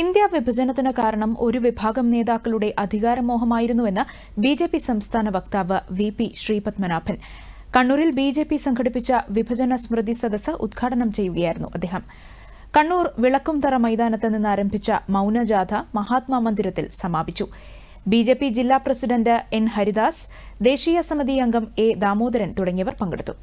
India വിഭജനത്തിന് കാരണം ഒരു വിഭാഗം നേതാക്കളുടെ അധികാരമോഹമായിരുന്നുവെന്ന് ബി ജെ പി സംസ്ഥാന വക്താവ് വി പി ശ്രീപത്മനാഭൻ കണ്ണൂരിൽ ബി ജെ പി സംഘടിപ്പിച്ച വിഭജന സ്മൃതി സദസ് ഉദ്ഘാടനം ചെയ്യുകയായിരുന്നു അദ്ദേഹം കണ്ണൂർ വിളക്കുംതറ മൈതാനത്ത് നിന്ന് ആരംഭിച്ച മൌനജാഥ മഹാത്മാ മന്ദിരത്തിൽ സമാപിച്ചു ബി ജെ പി ജില്ലാ പ്രസിഡന്റ് എൻ ഹരിദാസ് ദേശീയ സമിതി അംഗം എ ദാമോദരൻ തുടങ്ങിയവർ പങ്കെടുത്തു